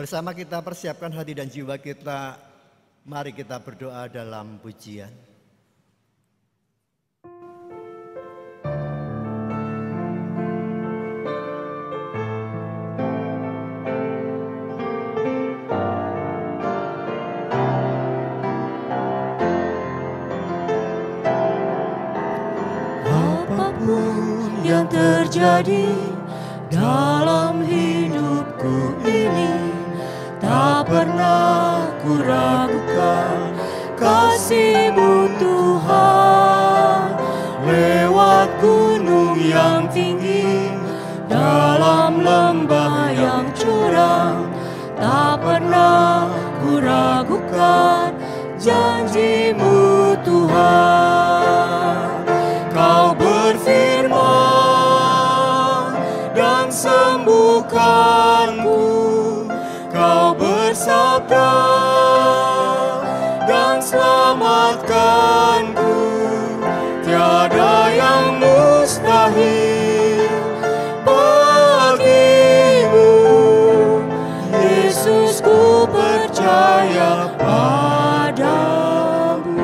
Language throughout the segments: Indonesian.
Bersama kita persiapkan hati dan jiwa kita. Mari kita berdoa dalam pujian. Apapun dalam hidupku ini Tak pernah ku ragukan kasihmu Tuhan Lewat gunung yang tinggi Dalam lembah yang curam, Tak pernah ku ragukan janjimu Tuhan Yesus percaya padamu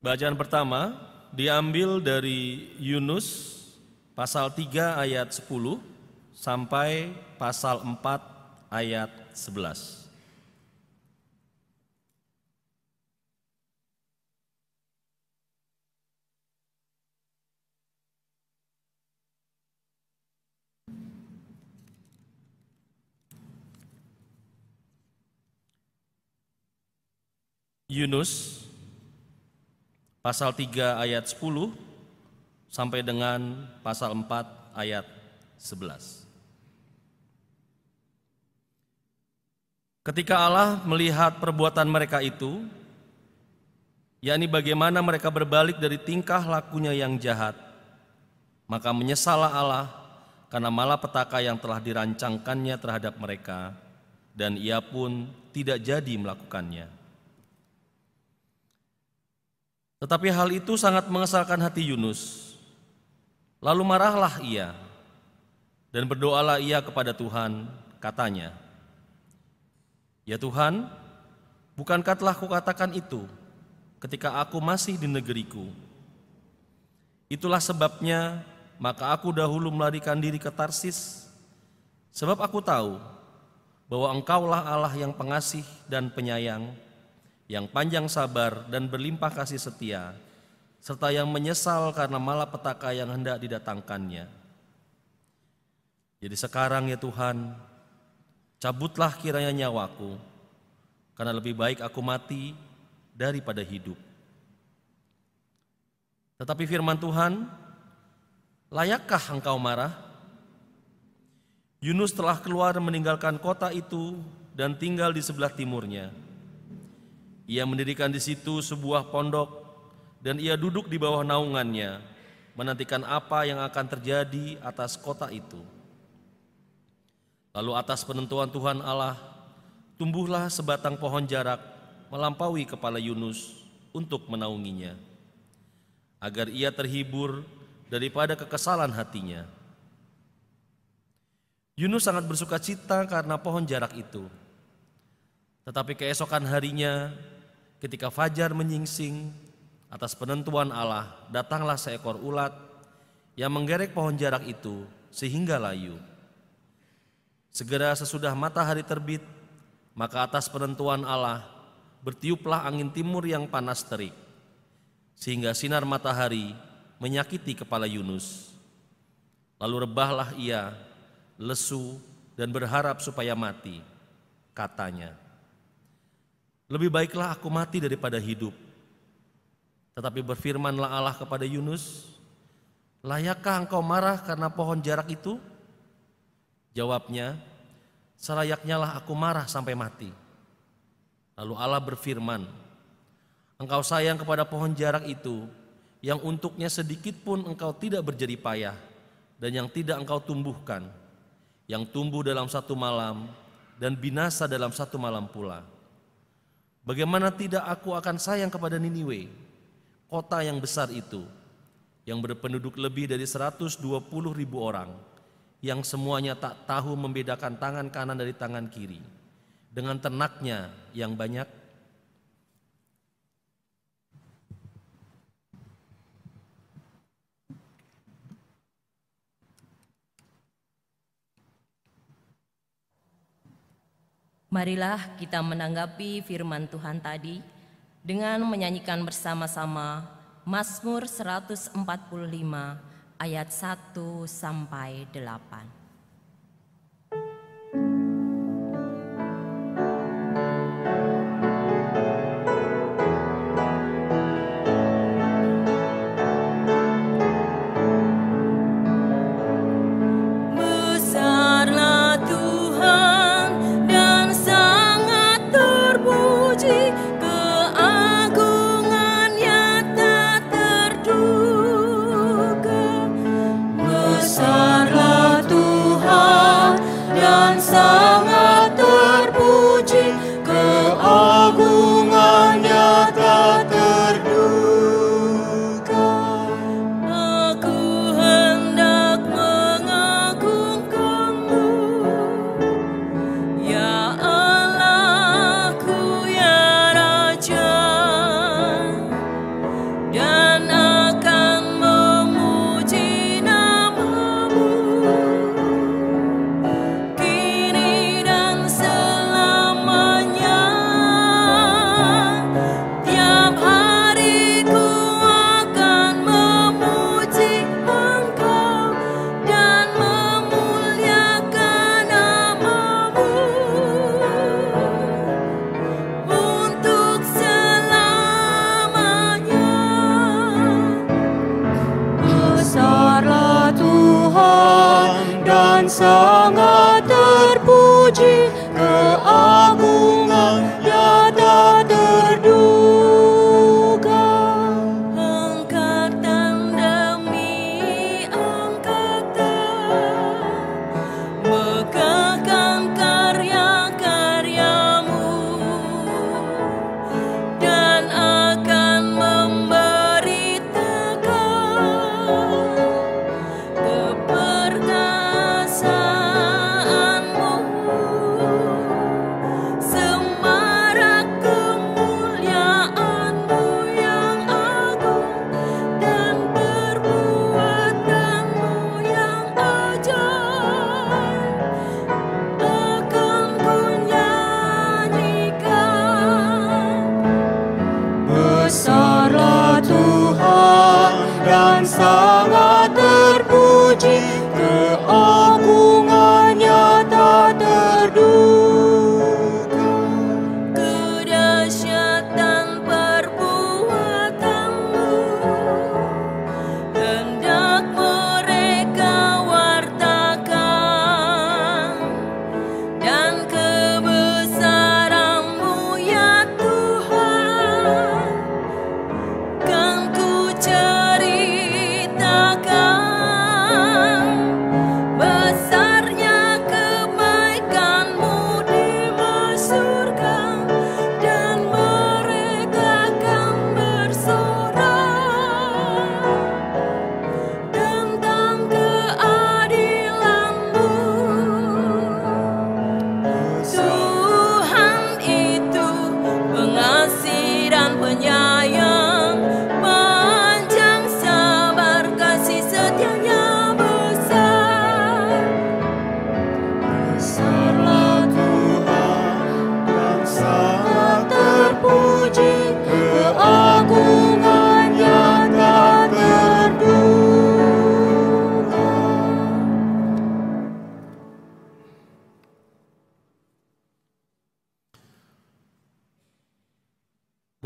Bacaan pertama diambil dari Yunus pasal 3 ayat 10 sampai pasal 4 ayat 11. Yunus pasal 3 ayat 10 sampai dengan pasal 4 ayat 11. Ketika Allah melihat perbuatan mereka itu, yakni bagaimana mereka berbalik dari tingkah lakunya yang jahat, maka menyesallah Allah karena malapetaka yang telah dirancangkannya terhadap mereka, dan ia pun tidak jadi melakukannya. Tetapi hal itu sangat mengesalkan hati Yunus. Lalu marahlah ia dan berdoalah ia kepada Tuhan, katanya, Ya Tuhan, bukankah telah kukatakan itu ketika aku masih di negeriku? Itulah sebabnya maka aku dahulu melarikan diri ke Tarsis, sebab aku tahu bahwa engkaulah Allah yang pengasih dan penyayang, yang panjang sabar dan berlimpah kasih setia, serta yang menyesal karena malapetaka yang hendak didatangkannya. Jadi sekarang ya Tuhan, Cabutlah kiranya nyawaku, karena lebih baik aku mati daripada hidup. Tetapi firman Tuhan, layakkah engkau marah? Yunus telah keluar meninggalkan kota itu dan tinggal di sebelah timurnya. Ia mendirikan di situ sebuah pondok dan ia duduk di bawah naungannya, menantikan apa yang akan terjadi atas kota itu Lalu atas penentuan Tuhan Allah, tumbuhlah sebatang pohon jarak melampaui kepala Yunus untuk menaunginya, agar ia terhibur daripada kekesalan hatinya. Yunus sangat bersuka cita karena pohon jarak itu. Tetapi keesokan harinya, ketika fajar menyingsing, atas penentuan Allah datanglah seekor ulat yang menggerek pohon jarak itu sehingga layu. Segera sesudah matahari terbit, maka atas penentuan Allah bertiuplah angin timur yang panas terik, sehingga sinar matahari menyakiti kepala Yunus. Lalu rebahlah ia, lesu dan berharap supaya mati, katanya. Lebih baiklah aku mati daripada hidup. Tetapi berfirmanlah Allah kepada Yunus, Layakkah engkau marah karena pohon jarak itu? Jawabnya, selayaknya lah aku marah sampai mati. Lalu Allah berfirman, engkau sayang kepada pohon jarak itu, yang untuknya sedikit pun engkau tidak berjadi payah, dan yang tidak engkau tumbuhkan, yang tumbuh dalam satu malam, dan binasa dalam satu malam pula. Bagaimana tidak aku akan sayang kepada Niniwe, kota yang besar itu, yang berpenduduk lebih dari 120 ribu orang, yang semuanya tak tahu membedakan tangan kanan dari tangan kiri dengan ternaknya yang banyak Marilah kita menanggapi firman Tuhan tadi dengan menyanyikan bersama-sama Mazmur 145 ayat 1 sampai 8.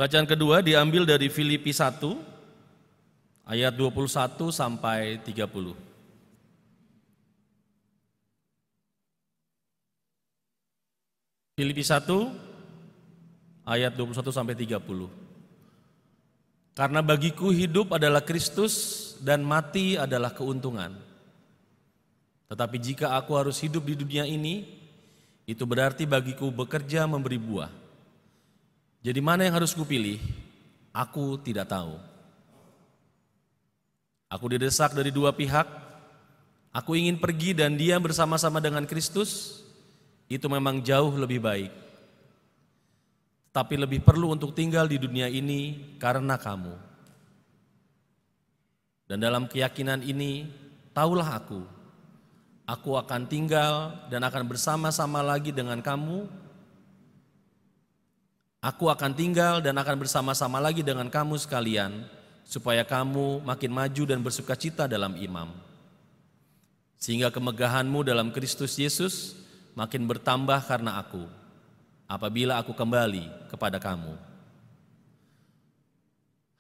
Bacaan kedua diambil dari Filipi 1 ayat 21 sampai 30. Filipi 1 ayat 21 sampai 30. Karena bagiku hidup adalah Kristus dan mati adalah keuntungan. Tetapi jika aku harus hidup di dunia ini, itu berarti bagiku bekerja memberi buah jadi mana yang harus kupilih? Aku tidak tahu. Aku didesak dari dua pihak. Aku ingin pergi dan dia bersama-sama dengan Kristus. Itu memang jauh lebih baik. Tapi lebih perlu untuk tinggal di dunia ini karena kamu. Dan dalam keyakinan ini, taulah aku. Aku akan tinggal dan akan bersama-sama lagi dengan kamu Aku akan tinggal dan akan bersama-sama lagi dengan kamu sekalian, supaya kamu makin maju dan bersuka cita dalam imam. Sehingga kemegahanmu dalam Kristus Yesus makin bertambah karena aku, apabila aku kembali kepada kamu.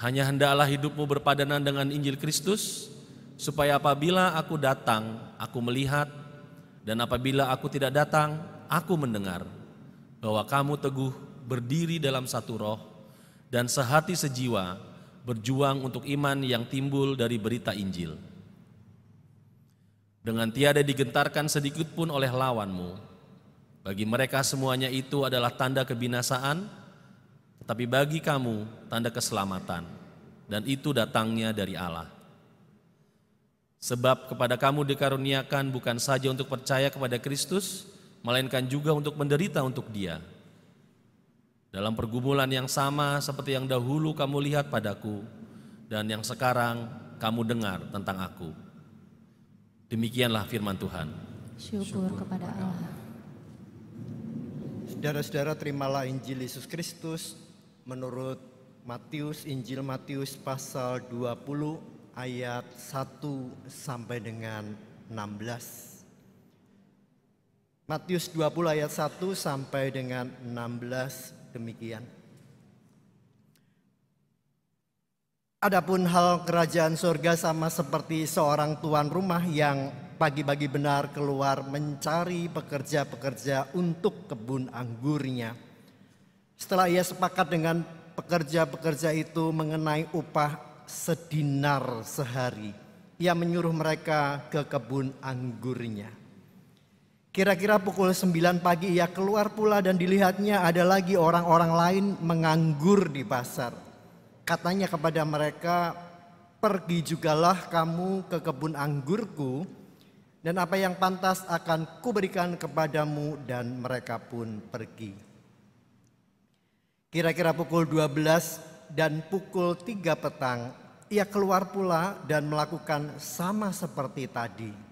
Hanya hendaklah hidupmu berpadanan dengan Injil Kristus, supaya apabila aku datang, aku melihat, dan apabila aku tidak datang, aku mendengar bahwa kamu teguh berdiri dalam satu roh dan sehati sejiwa berjuang untuk iman yang timbul dari berita Injil. Dengan tiada digentarkan sedikit pun oleh lawanmu. Bagi mereka semuanya itu adalah tanda kebinasaan, tetapi bagi kamu tanda keselamatan dan itu datangnya dari Allah. Sebab kepada kamu dikaruniakan bukan saja untuk percaya kepada Kristus, melainkan juga untuk menderita untuk Dia dalam pergumulan yang sama seperti yang dahulu kamu lihat padaku dan yang sekarang kamu dengar tentang aku. Demikianlah firman Tuhan. Syukur kepada Allah. Saudara-saudara terimalah Injil Yesus Kristus menurut Matius Injil Matius pasal 20 ayat 1 sampai dengan 16. Matius 20 ayat 1 sampai dengan 16 demikian. Adapun hal kerajaan surga sama seperti seorang tuan rumah yang pagi-pagi benar keluar mencari pekerja-pekerja untuk kebun anggurnya. Setelah ia sepakat dengan pekerja-pekerja itu mengenai upah sedinar sehari, ia menyuruh mereka ke kebun anggurnya. Kira-kira pukul 9 pagi ia keluar pula dan dilihatnya ada lagi orang-orang lain menganggur di pasar. Katanya kepada mereka, pergi jugalah kamu ke kebun anggurku dan apa yang pantas akan kuberikan kepadamu dan mereka pun pergi. Kira-kira pukul 12 dan pukul 3 petang ia keluar pula dan melakukan sama seperti tadi.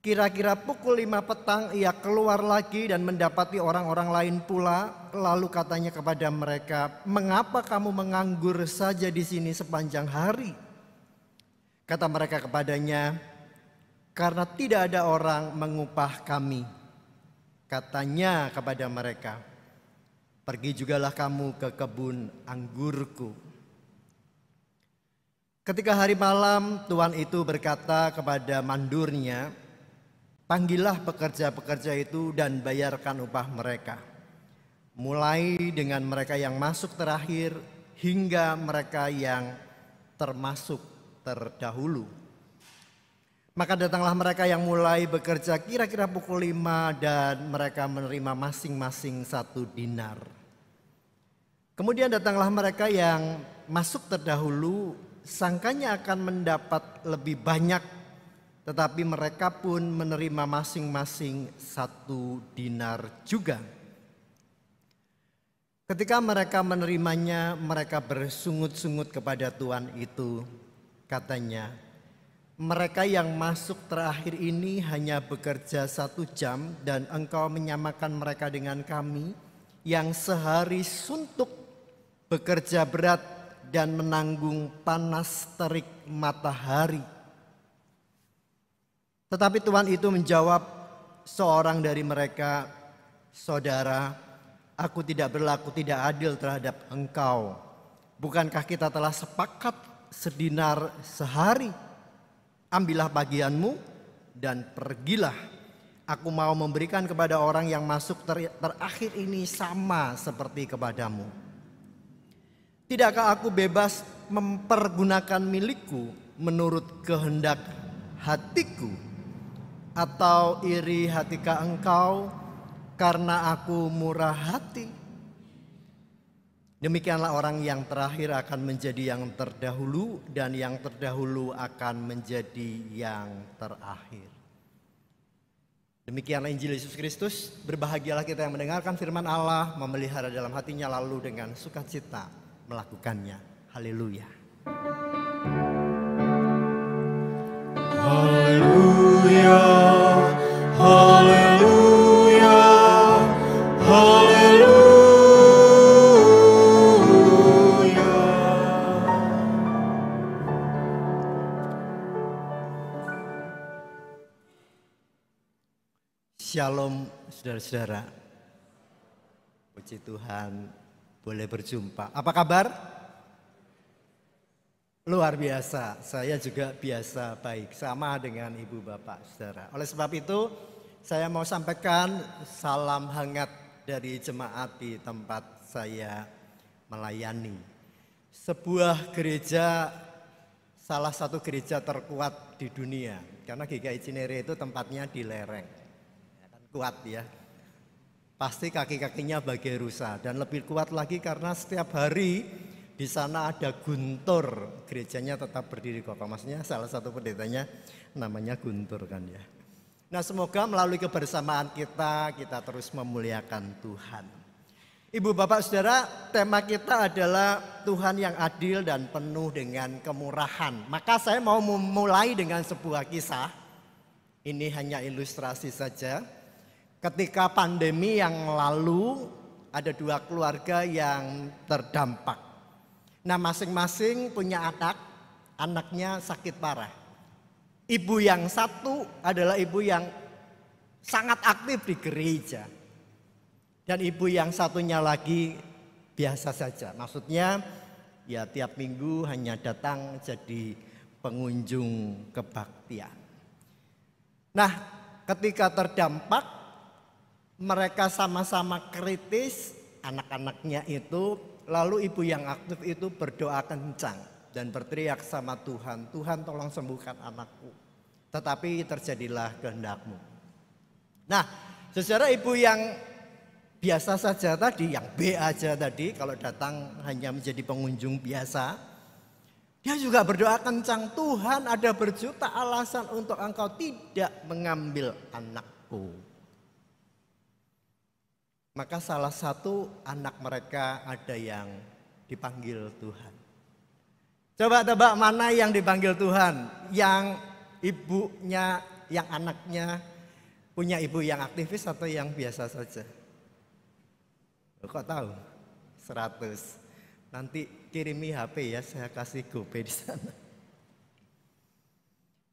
Kira-kira pukul lima petang ia keluar lagi dan mendapati orang-orang lain pula. Lalu katanya kepada mereka, mengapa kamu menganggur saja di sini sepanjang hari? Kata mereka kepadanya, karena tidak ada orang mengupah kami. Katanya kepada mereka, pergi jugalah kamu ke kebun anggurku. Ketika hari malam Tuhan itu berkata kepada mandurnya, Panggillah pekerja-pekerja itu dan bayarkan upah mereka. Mulai dengan mereka yang masuk terakhir hingga mereka yang termasuk terdahulu. Maka datanglah mereka yang mulai bekerja kira-kira pukul lima dan mereka menerima masing-masing satu dinar. Kemudian datanglah mereka yang masuk terdahulu sangkanya akan mendapat lebih banyak tetapi mereka pun menerima masing-masing satu dinar juga. Ketika mereka menerimanya, mereka bersungut-sungut kepada Tuhan itu. Katanya, mereka yang masuk terakhir ini hanya bekerja satu jam dan engkau menyamakan mereka dengan kami yang sehari suntuk bekerja berat dan menanggung panas terik matahari. Tetapi Tuhan itu menjawab seorang dari mereka, "Saudara, aku tidak berlaku tidak adil terhadap engkau. Bukankah kita telah sepakat sedinar sehari? Ambillah bagianmu dan pergilah. Aku mau memberikan kepada orang yang masuk ter terakhir ini sama seperti kepadamu. Tidakkah aku bebas mempergunakan milikku menurut kehendak hatiku?" atau iri ke engkau karena aku murah hati? Demikianlah orang yang terakhir akan menjadi yang terdahulu dan yang terdahulu akan menjadi yang terakhir. Demikianlah Injil Yesus Kristus, berbahagialah kita yang mendengarkan firman Allah, memelihara dalam hatinya lalu dengan sukacita melakukannya. Haleluya. Shalom saudara-saudara. Puji Tuhan boleh berjumpa. Apa kabar? luar biasa. Saya juga biasa baik, sama dengan ibu bapak saudara. Oleh sebab itu, saya mau sampaikan salam hangat dari jemaat di tempat saya melayani. Sebuah gereja, salah satu gereja terkuat di dunia. Karena GKI Cinere itu tempatnya di lereng. Kuat ya, pasti kaki-kakinya bagai rusa dan lebih kuat lagi karena setiap hari di sana ada Guntur, gerejanya tetap berdiri kok. maksudnya salah satu pendetanya namanya Guntur kan ya. Nah semoga melalui kebersamaan kita, kita terus memuliakan Tuhan. Ibu bapak saudara, tema kita adalah Tuhan yang adil dan penuh dengan kemurahan. Maka saya mau memulai dengan sebuah kisah. Ini hanya ilustrasi saja. Ketika pandemi yang lalu, ada dua keluarga yang terdampak. Nah masing-masing punya anak, anaknya sakit parah. Ibu yang satu adalah ibu yang sangat aktif di gereja. Dan ibu yang satunya lagi biasa saja. Maksudnya ya tiap minggu hanya datang jadi pengunjung kebaktian. Nah ketika terdampak mereka sama-sama kritis anak-anaknya itu Lalu ibu yang aktif itu berdoa kencang dan berteriak sama Tuhan, Tuhan tolong sembuhkan anakku. Tetapi terjadilah kehendakmu. Nah, secara ibu yang biasa saja tadi, yang B aja tadi, kalau datang hanya menjadi pengunjung biasa, dia juga berdoa kencang, Tuhan ada berjuta alasan untuk engkau tidak mengambil anakku. Maka salah satu anak mereka ada yang dipanggil Tuhan. Coba tebak mana yang dipanggil Tuhan? Yang ibunya, yang anaknya punya ibu yang aktivis atau yang biasa saja? Kok tahu? 100. Nanti kirimi HP ya, saya kasih GoPay di sana.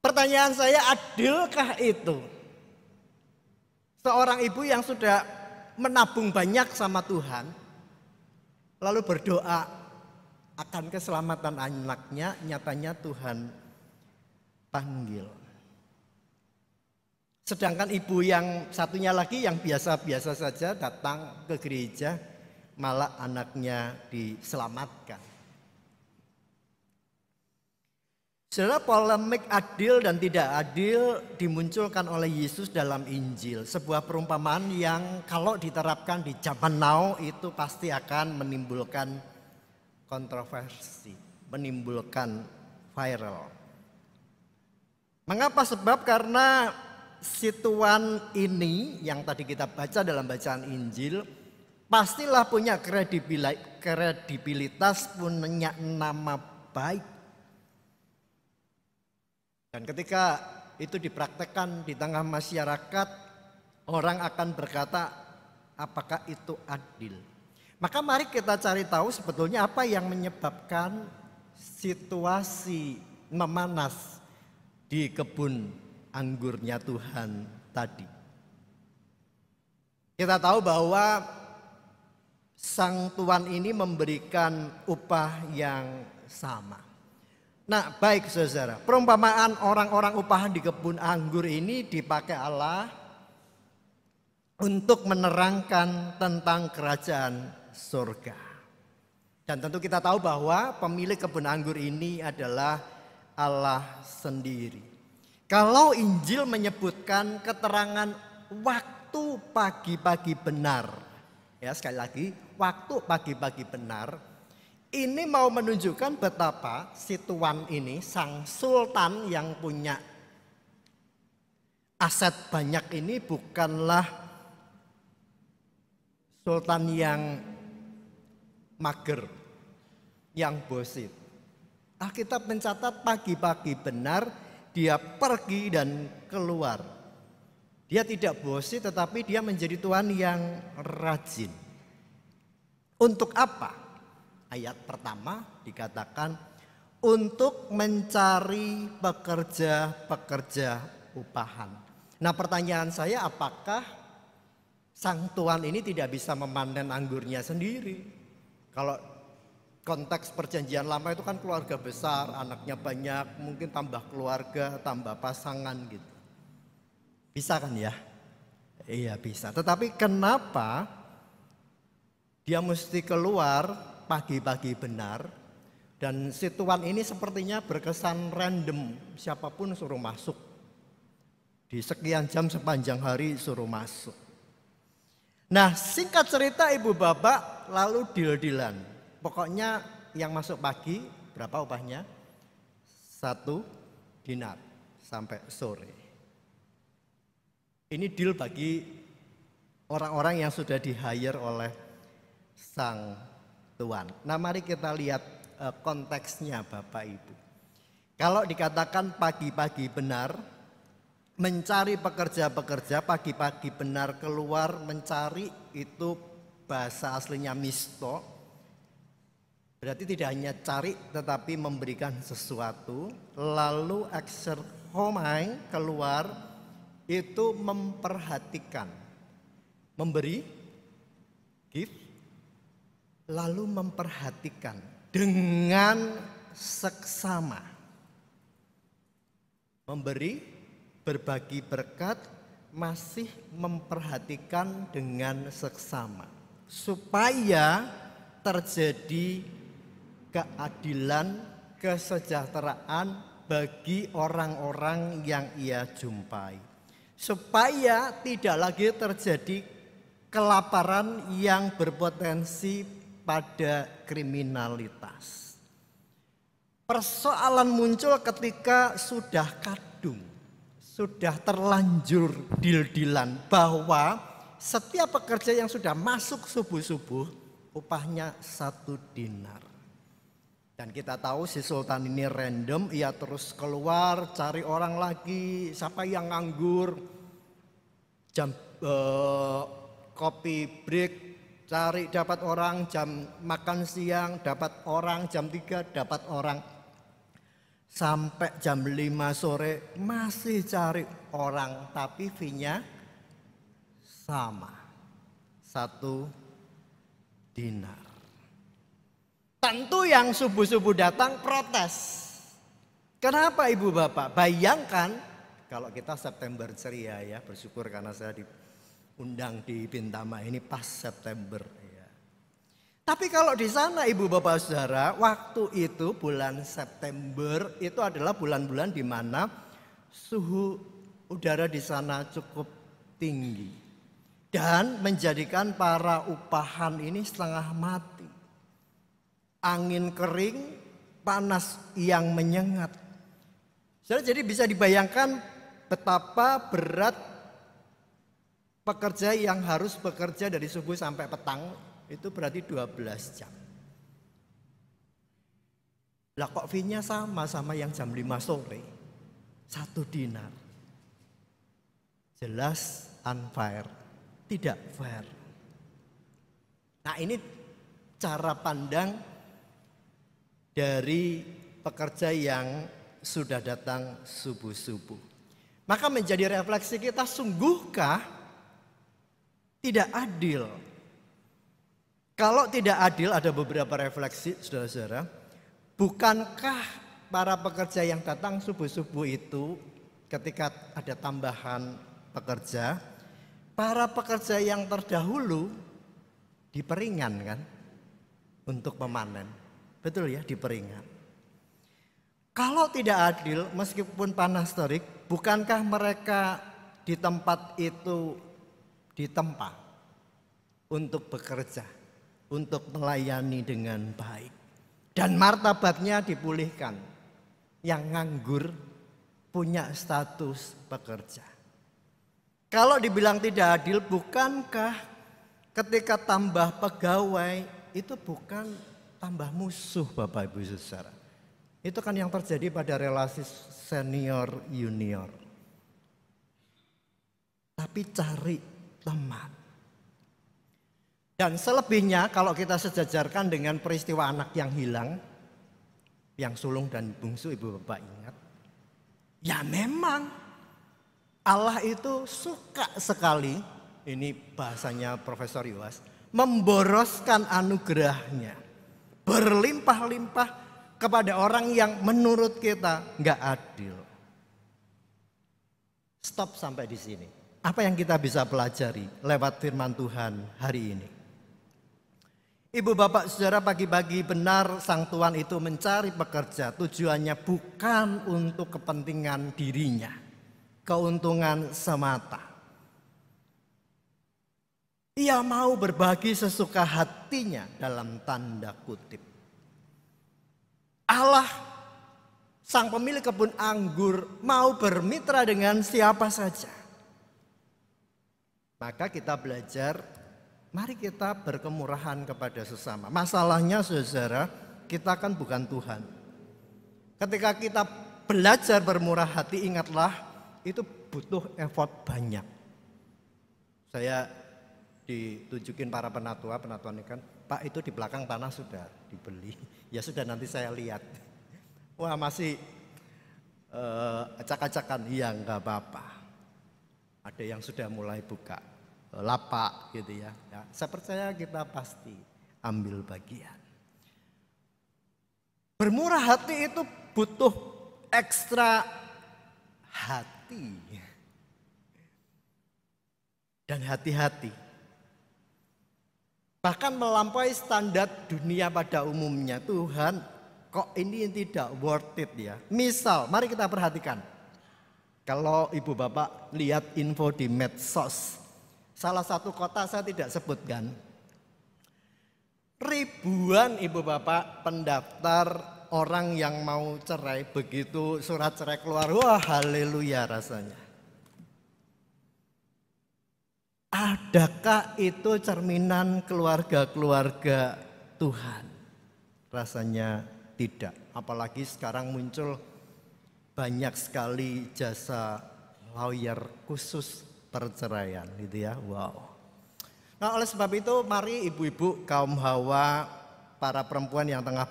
Pertanyaan saya, adilkah itu? Seorang ibu yang sudah menabung banyak sama Tuhan, lalu berdoa akan keselamatan anaknya, nyatanya Tuhan panggil. Sedangkan ibu yang satunya lagi yang biasa-biasa saja datang ke gereja, malah anaknya diselamatkan. Saudara polemik adil dan tidak adil dimunculkan oleh Yesus dalam Injil. Sebuah perumpamaan yang kalau diterapkan di zaman now itu pasti akan menimbulkan kontroversi, menimbulkan viral. Mengapa? Sebab karena situan ini yang tadi kita baca dalam bacaan Injil pastilah punya kredibilitas, punya nama baik dan ketika itu dipraktekkan di tengah masyarakat, orang akan berkata, apakah itu adil? Maka mari kita cari tahu sebetulnya apa yang menyebabkan situasi memanas di kebun anggurnya Tuhan tadi. Kita tahu bahwa sang Tuhan ini memberikan upah yang sama. Nah baik saudara, perumpamaan orang-orang upahan di kebun anggur ini dipakai Allah untuk menerangkan tentang kerajaan surga. Dan tentu kita tahu bahwa pemilik kebun anggur ini adalah Allah sendiri. Kalau Injil menyebutkan keterangan waktu pagi-pagi benar, ya sekali lagi waktu pagi-pagi benar, ini mau menunjukkan betapa si tuan ini, sang sultan yang punya aset banyak ini bukanlah sultan yang mager, yang bosit. Alkitab mencatat pagi-pagi benar dia pergi dan keluar. Dia tidak bosit tetapi dia menjadi tuan yang rajin. Untuk apa? ayat pertama dikatakan untuk mencari pekerja-pekerja upahan. Nah pertanyaan saya apakah sang tuan ini tidak bisa memanen anggurnya sendiri? Kalau konteks perjanjian lama itu kan keluarga besar, anaknya banyak, mungkin tambah keluarga, tambah pasangan gitu. Bisa kan ya? Iya bisa. Tetapi kenapa dia mesti keluar pagi-pagi benar dan situan ini sepertinya berkesan random siapapun suruh masuk di sekian jam sepanjang hari suruh masuk nah singkat cerita ibu bapak lalu deal-dealan pokoknya yang masuk pagi berapa upahnya satu dinar sampai sore ini deal bagi orang-orang yang sudah di hire oleh sang Tuhan. Nah mari kita lihat eh, konteksnya Bapak Ibu. Kalau dikatakan pagi-pagi benar, mencari pekerja-pekerja pagi-pagi benar keluar mencari itu bahasa aslinya misto. Berarti tidak hanya cari tetapi memberikan sesuatu. Lalu homai keluar itu memperhatikan. Memberi, gift lalu memperhatikan dengan seksama memberi berbagi berkat masih memperhatikan dengan seksama supaya terjadi keadilan kesejahteraan bagi orang-orang yang ia jumpai supaya tidak lagi terjadi kelaparan yang berpotensi pada kriminalitas. Persoalan muncul ketika sudah kadung, sudah terlanjur dildilan bahwa setiap pekerja yang sudah masuk subuh-subuh upahnya satu dinar. Dan kita tahu si Sultan ini random, ia terus keluar cari orang lagi, siapa yang nganggur, jam eh, kopi break cari dapat orang jam makan siang, dapat orang jam 3, dapat orang. Sampai jam 5 sore masih cari orang tapi fee-nya sama. Satu dinar. Tentu yang subuh-subuh datang protes. Kenapa ibu bapak? Bayangkan kalau kita September ceria ya bersyukur karena saya di undang di Bintama ini pas September. Ya. Tapi kalau di sana ibu bapak saudara, waktu itu bulan September itu adalah bulan-bulan di mana suhu udara di sana cukup tinggi. Dan menjadikan para upahan ini setengah mati. Angin kering, panas yang menyengat. jadi bisa dibayangkan betapa berat Pekerja yang harus bekerja dari subuh sampai petang itu berarti 12 jam. Lah kok fee-nya sama sama yang jam 5 sore? Satu dinar. Jelas unfair, tidak fair. Nah ini cara pandang dari pekerja yang sudah datang subuh-subuh. Maka menjadi refleksi kita, sungguhkah tidak adil. Kalau tidak adil ada beberapa refleksi saudara-saudara. Bukankah para pekerja yang datang subuh-subuh itu ketika ada tambahan pekerja, para pekerja yang terdahulu diperingan kan untuk memanen. Betul ya, diperingan. Kalau tidak adil, meskipun panas terik, bukankah mereka di tempat itu ditempa untuk bekerja, untuk melayani dengan baik. Dan martabatnya dipulihkan. Yang nganggur punya status pekerja. Kalau dibilang tidak adil, bukankah ketika tambah pegawai itu bukan tambah musuh Bapak Ibu Saudara? Itu kan yang terjadi pada relasi senior junior. Tapi cari teman. Dan selebihnya kalau kita sejajarkan dengan peristiwa anak yang hilang, yang sulung dan bungsu ibu bapak ingat. Ya memang Allah itu suka sekali, ini bahasanya Profesor Yuas, memboroskan anugerahnya. Berlimpah-limpah kepada orang yang menurut kita nggak adil. Stop sampai di sini. Apa yang kita bisa pelajari lewat firman Tuhan hari ini? Ibu bapak saudara pagi-pagi benar sang Tuhan itu mencari pekerja tujuannya bukan untuk kepentingan dirinya, keuntungan semata. Ia mau berbagi sesuka hatinya dalam tanda kutip. Allah sang pemilik kebun anggur mau bermitra dengan siapa saja. Maka kita belajar, mari kita berkemurahan kepada sesama. Masalahnya saudara, kita kan bukan Tuhan. Ketika kita belajar bermurah hati, ingatlah itu butuh effort banyak. Saya ditunjukin para penatua, penatua ini kan, Pak itu di belakang tanah sudah dibeli. Ya sudah nanti saya lihat. Wah masih uh, acak-acakan, iya enggak apa-apa ada yang sudah mulai buka eh, lapak gitu ya. ya. Saya percaya kita pasti ambil bagian. Bermurah hati itu butuh ekstra hati. Dan hati-hati. Bahkan melampaui standar dunia pada umumnya. Tuhan kok ini tidak worth it ya. Misal, mari kita perhatikan. Kalau ibu bapak lihat info di medsos, salah satu kota saya tidak sebutkan. Ribuan ibu bapak pendaftar orang yang mau cerai begitu surat cerai keluar, wah haleluya rasanya. Adakah itu cerminan keluarga-keluarga Tuhan? Rasanya tidak. Apalagi sekarang muncul banyak sekali jasa lawyer khusus perceraian gitu ya. Wow. Nah, oleh sebab itu mari ibu-ibu kaum hawa para perempuan yang tengah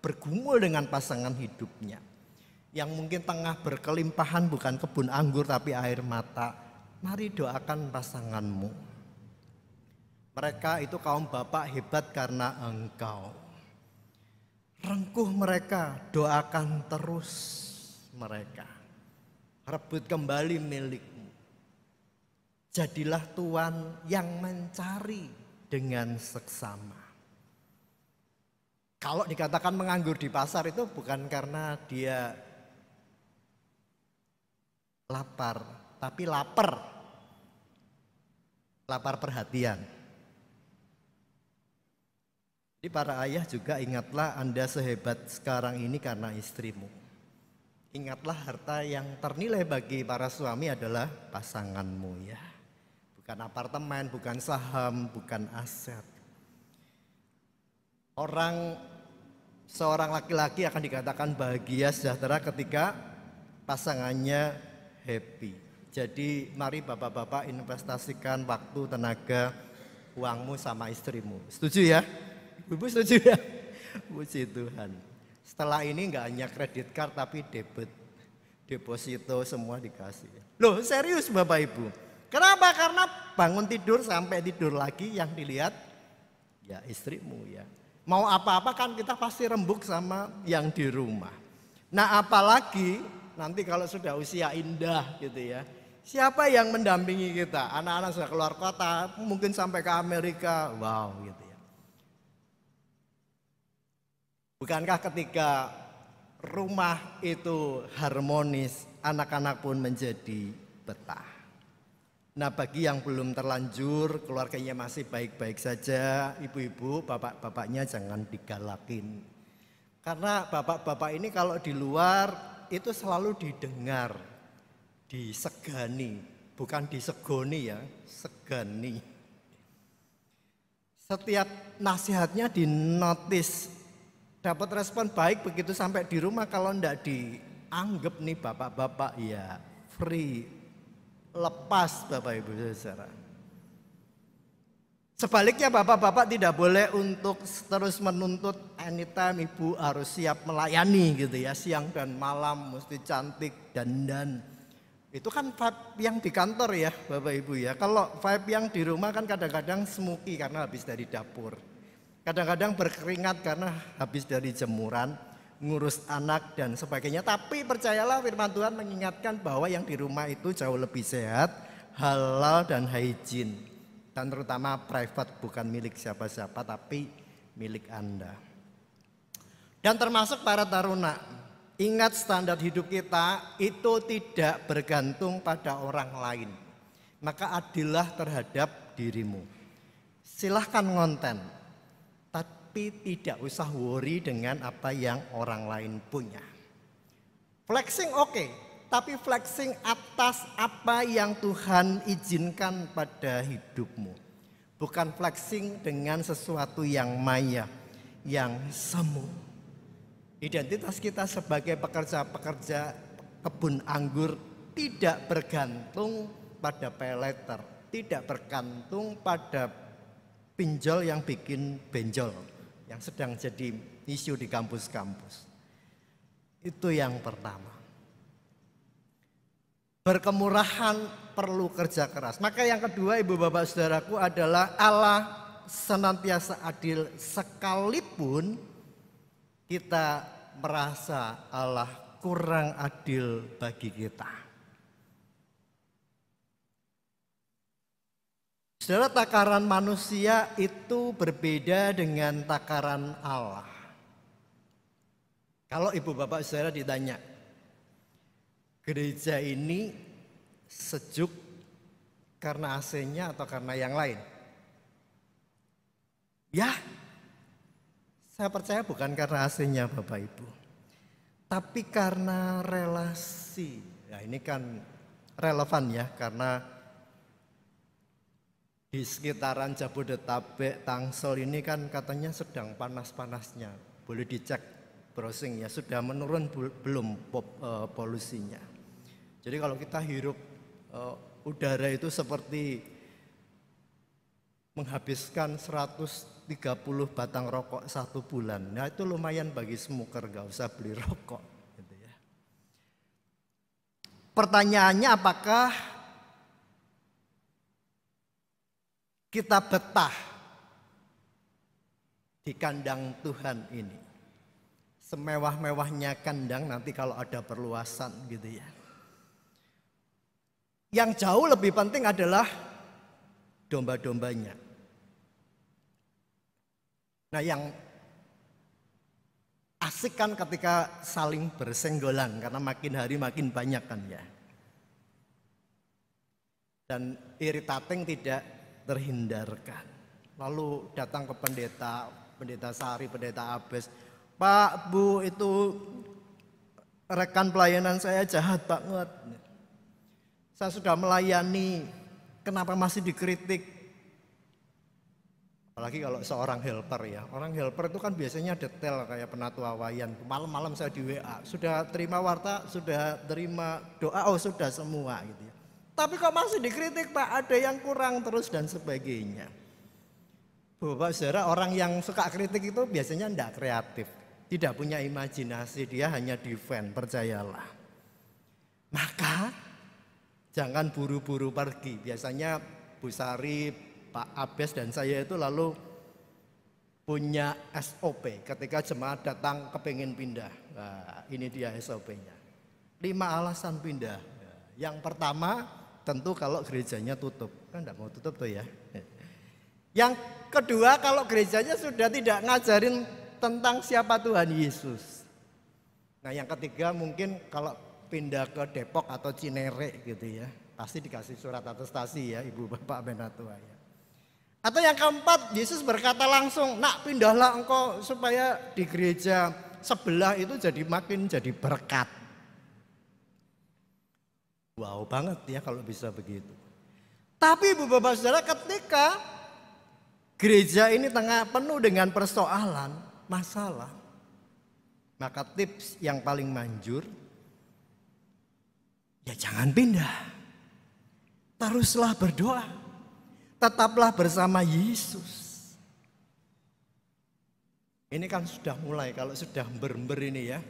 bergumul dengan pasangan hidupnya. Yang mungkin tengah berkelimpahan bukan kebun anggur tapi air mata. Mari doakan pasanganmu. Mereka itu kaum bapak hebat karena engkau. Rengkuh mereka, doakan terus mereka. Rebut kembali milikmu. Jadilah Tuhan yang mencari dengan seksama. Kalau dikatakan menganggur di pasar itu bukan karena dia lapar, tapi lapar. Lapar perhatian. Jadi para ayah juga ingatlah Anda sehebat sekarang ini karena istrimu. Ingatlah harta yang ternilai bagi para suami adalah pasanganmu ya. Bukan apartemen, bukan saham, bukan aset. Orang seorang laki-laki akan dikatakan bahagia sejahtera ketika pasangannya happy. Jadi mari bapak-bapak investasikan waktu, tenaga, uangmu sama istrimu. Setuju ya? Ibu setuju ya? Puji Tuhan. Setelah ini nggak hanya kredit card tapi debit, deposito semua dikasih. Loh serius Bapak Ibu. Kenapa? Karena bangun tidur sampai tidur lagi yang dilihat ya istrimu ya. Mau apa-apa kan kita pasti rembuk sama yang di rumah. Nah apalagi nanti kalau sudah usia indah gitu ya. Siapa yang mendampingi kita? Anak-anak sudah keluar kota, mungkin sampai ke Amerika. Wow gitu ya. Bukankah ketika rumah itu harmonis, anak-anak pun menjadi betah. Nah bagi yang belum terlanjur, keluarganya masih baik-baik saja, ibu-ibu, bapak-bapaknya jangan digalakin. Karena bapak-bapak ini kalau di luar itu selalu didengar, disegani, bukan disegoni ya, segani. Setiap nasihatnya dinotis dapat respon baik begitu sampai di rumah kalau ndak dianggap nih bapak-bapak ya free lepas Bapak Ibu Saudara. Sebaliknya bapak-bapak tidak boleh untuk terus menuntut anytime ibu harus siap melayani gitu ya siang dan malam mesti cantik dan dan Itu kan vibe yang di kantor ya Bapak Ibu ya. Kalau vibe yang di rumah kan kadang-kadang smoky karena habis dari dapur kadang-kadang berkeringat karena habis dari jemuran, ngurus anak dan sebagainya. Tapi percayalah firman Tuhan mengingatkan bahwa yang di rumah itu jauh lebih sehat, halal dan hygiene. Dan terutama private bukan milik siapa-siapa tapi milik Anda. Dan termasuk para taruna, ingat standar hidup kita itu tidak bergantung pada orang lain. Maka adilah terhadap dirimu. Silahkan ngonten, tapi tidak usah worry dengan apa yang orang lain punya. Flexing oke, okay, tapi flexing atas apa yang Tuhan izinkan pada hidupmu. Bukan flexing dengan sesuatu yang maya, yang semu. Identitas kita sebagai pekerja-pekerja kebun anggur tidak bergantung pada peleter, tidak bergantung pada pinjol yang bikin benjol yang sedang jadi isu di kampus-kampus. Itu yang pertama. Berkemurahan perlu kerja keras. Maka yang kedua ibu bapak saudaraku adalah Allah senantiasa adil sekalipun kita merasa Allah kurang adil bagi kita. Saudara, takaran manusia itu berbeda dengan takaran Allah. Kalau ibu bapak saudara ditanya, gereja ini sejuk karena AC-nya atau karena yang lain? Ya, saya percaya bukan karena AC-nya Bapak Ibu. Tapi karena relasi. ya ini kan relevan ya, karena di sekitaran Jabodetabek, Tangsel ini kan katanya sedang panas-panasnya. Boleh dicek browsing ya, sudah menurun belum eh, polusinya. Jadi kalau kita hirup eh, udara itu seperti menghabiskan 130 batang rokok satu bulan. Nah itu lumayan bagi smoker, gak usah beli rokok. Gitu ya. Pertanyaannya apakah kita betah di kandang Tuhan ini. Semewah-mewahnya kandang nanti kalau ada perluasan gitu ya. Yang jauh lebih penting adalah domba-dombanya. Nah yang asik kan ketika saling bersenggolan karena makin hari makin banyak kan ya. Dan iritating tidak terhindarkan. Lalu datang ke pendeta, pendeta Sari, pendeta Abes. Pak, Bu, itu rekan pelayanan saya jahat banget. Saya sudah melayani, kenapa masih dikritik? Apalagi kalau seorang helper ya. Orang helper itu kan biasanya detail kayak penatua wayan. Malam-malam saya di WA, sudah terima warta, sudah terima doa, oh sudah semua gitu ya. Tapi kok masih dikritik Pak, ada yang kurang terus dan sebagainya. Bapak saudara orang yang suka kritik itu biasanya tidak kreatif. Tidak punya imajinasi, dia hanya defend, percayalah. Maka jangan buru-buru pergi. Biasanya Bu Sari, Pak Abes dan saya itu lalu punya SOP ketika jemaat datang kepingin pindah. Nah, ini dia SOP-nya. Lima alasan pindah. Yang pertama, Tentu kalau gerejanya tutup, kan tidak mau tutup tuh ya. Yang kedua kalau gerejanya sudah tidak ngajarin tentang siapa Tuhan Yesus. Nah yang ketiga mungkin kalau pindah ke Depok atau Cinere gitu ya. Pasti dikasih surat atestasi ya Ibu Bapak Benatua ya. Atau yang keempat Yesus berkata langsung, nak pindahlah engkau supaya di gereja sebelah itu jadi makin jadi berkat. Wow banget ya kalau bisa begitu. Tapi Bapak-Bapak saudara ketika gereja ini tengah penuh dengan persoalan, masalah. Maka tips yang paling manjur, ya jangan pindah. Teruslah berdoa. Tetaplah bersama Yesus. Ini kan sudah mulai kalau sudah ber-ber ini ya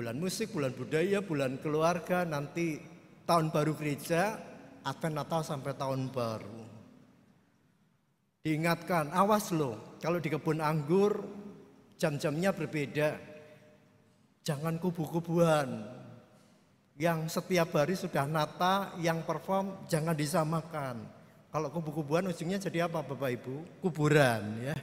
bulan musik, bulan budaya, bulan keluarga, nanti tahun baru gereja, Advent Natal sampai tahun baru. Diingatkan, awas loh, kalau di kebun anggur jam-jamnya berbeda. Jangan kubu-kubuan. Yang setiap hari sudah nata, yang perform jangan disamakan. Kalau kubu-kubuan ujungnya jadi apa Bapak Ibu? Kuburan ya.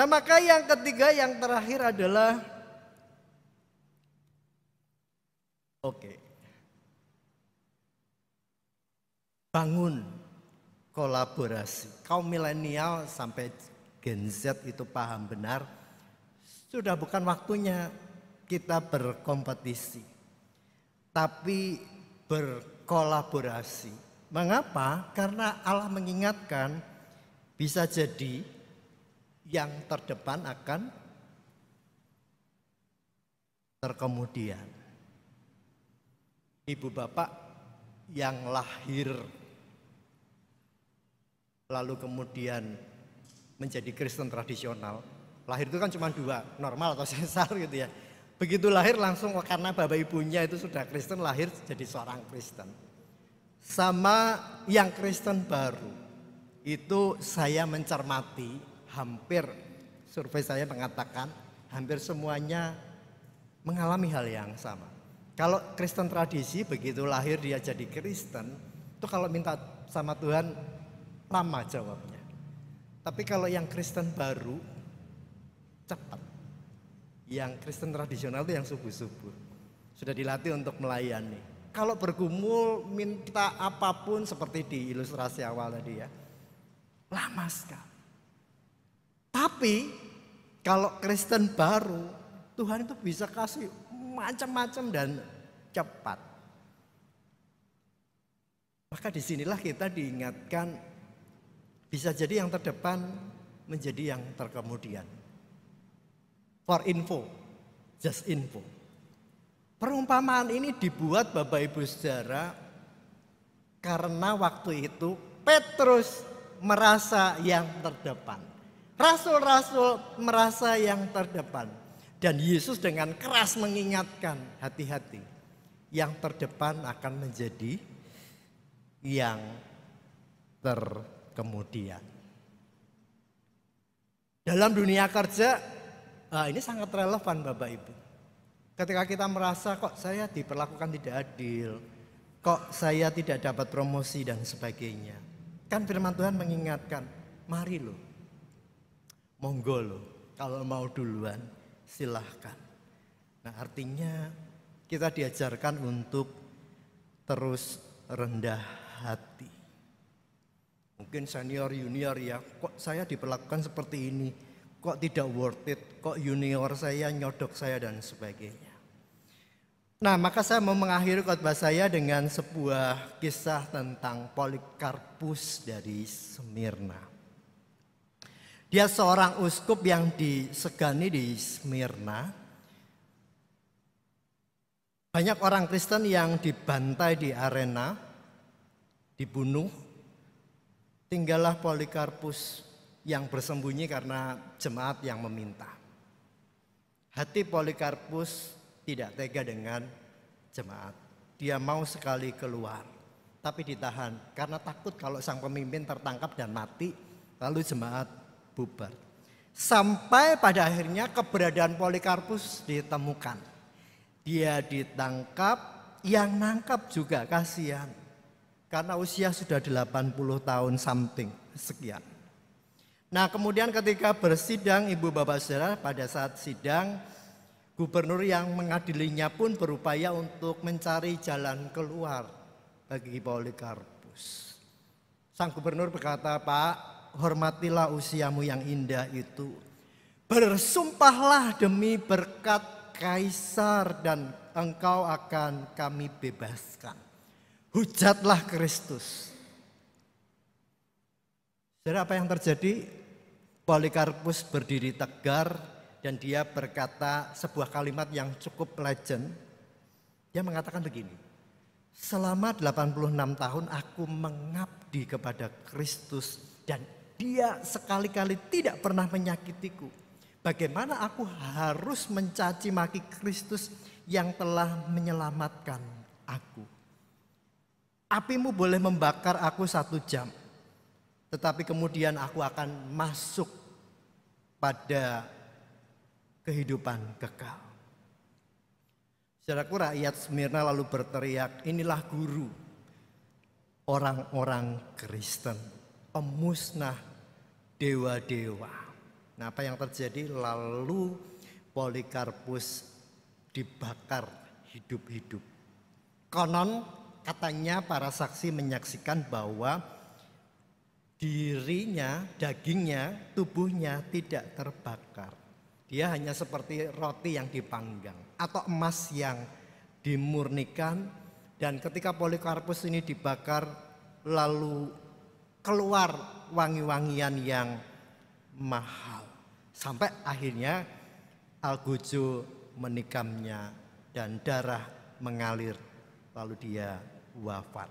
Nah, maka yang ketiga yang terakhir adalah Oke. Okay. Bangun kolaborasi. Kaum milenial sampai Gen Z itu paham benar. Sudah bukan waktunya kita berkompetisi. Tapi berkolaborasi. Mengapa? Karena Allah mengingatkan bisa jadi yang terdepan akan terkemudian. Ibu bapak yang lahir lalu kemudian menjadi Kristen tradisional. Lahir itu kan cuma dua, normal atau sesar gitu ya. Begitu lahir langsung oh, karena bapak ibunya itu sudah Kristen lahir jadi seorang Kristen. Sama yang Kristen baru itu saya mencermati hampir survei saya mengatakan hampir semuanya mengalami hal yang sama. Kalau Kristen tradisi begitu lahir dia jadi Kristen, itu kalau minta sama Tuhan lama jawabnya. Tapi kalau yang Kristen baru cepat. Yang Kristen tradisional itu yang subuh-subuh. Sudah dilatih untuk melayani. Kalau bergumul minta apapun seperti di ilustrasi awal tadi ya. Lama sekali. Tapi kalau Kristen baru, Tuhan itu bisa kasih macam-macam dan cepat. Maka disinilah kita diingatkan bisa jadi yang terdepan menjadi yang terkemudian. For info, just info. Perumpamaan ini dibuat Bapak Ibu Saudara karena waktu itu Petrus merasa yang terdepan. Rasul-rasul merasa yang terdepan. Dan Yesus dengan keras mengingatkan hati-hati. Yang terdepan akan menjadi yang terkemudian. Dalam dunia kerja, ah, ini sangat relevan Bapak Ibu. Ketika kita merasa kok saya diperlakukan tidak adil, kok saya tidak dapat promosi dan sebagainya. Kan firman Tuhan mengingatkan, mari loh monggo loh kalau mau duluan silahkan. Nah artinya kita diajarkan untuk terus rendah hati. Mungkin senior junior ya kok saya diperlakukan seperti ini kok tidak worth it, kok junior saya nyodok saya dan sebagainya. Nah, maka saya mau mengakhiri khotbah saya dengan sebuah kisah tentang Polikarpus dari Semirna. Dia seorang uskup yang disegani di Smyrna. Banyak orang Kristen yang dibantai di arena, dibunuh. Tinggallah Polikarpus yang bersembunyi karena jemaat yang meminta. Hati Polikarpus tidak tega dengan jemaat. Dia mau sekali keluar, tapi ditahan karena takut kalau sang pemimpin tertangkap dan mati, lalu jemaat bubar. Sampai pada akhirnya keberadaan Polikarpus ditemukan. Dia ditangkap, yang nangkap juga kasihan. Karena usia sudah 80 tahun something, sekian. Nah kemudian ketika bersidang ibu bapak saudara pada saat sidang gubernur yang mengadilinya pun berupaya untuk mencari jalan keluar bagi Polikarpus. Sang gubernur berkata, Pak, hormatilah usiamu yang indah itu. Bersumpahlah demi berkat kaisar dan engkau akan kami bebaskan. Hujatlah Kristus. Jadi apa yang terjadi? Polikarpus berdiri tegar dan dia berkata sebuah kalimat yang cukup legend. Dia mengatakan begini, selama 86 tahun aku mengabdi kepada Kristus dan dia sekali-kali tidak pernah menyakitiku. Bagaimana aku harus mencaci maki Kristus yang telah menyelamatkan aku? Apimu boleh membakar aku satu jam, tetapi kemudian aku akan masuk pada kehidupan kekal. Saudaraku rakyat Smyrna lalu berteriak, inilah guru orang-orang Kristen, pemusnah dewa-dewa. Nah, apa yang terjadi? Lalu Polikarpus dibakar hidup-hidup. Konon katanya para saksi menyaksikan bahwa dirinya, dagingnya, tubuhnya tidak terbakar. Dia hanya seperti roti yang dipanggang atau emas yang dimurnikan dan ketika Polikarpus ini dibakar lalu keluar wangi-wangian yang mahal. Sampai akhirnya Algujo menikamnya dan darah mengalir lalu dia wafat.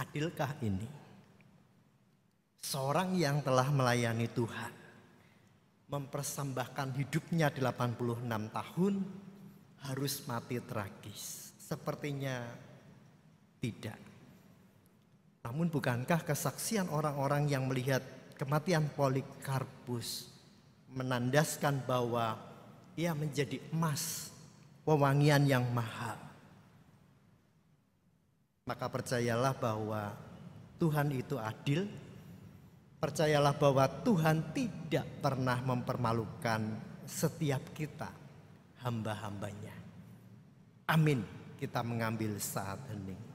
Adilkah ini? Seorang yang telah melayani Tuhan mempersembahkan hidupnya 86 tahun harus mati tragis. Sepertinya tidak. Namun bukankah kesaksian orang-orang yang melihat kematian Polikarpus menandaskan bahwa ia menjadi emas wewangian yang mahal. Maka percayalah bahwa Tuhan itu adil. Percayalah bahwa Tuhan tidak pernah mempermalukan setiap kita hamba-hambanya. Amin. Kita mengambil saat hening.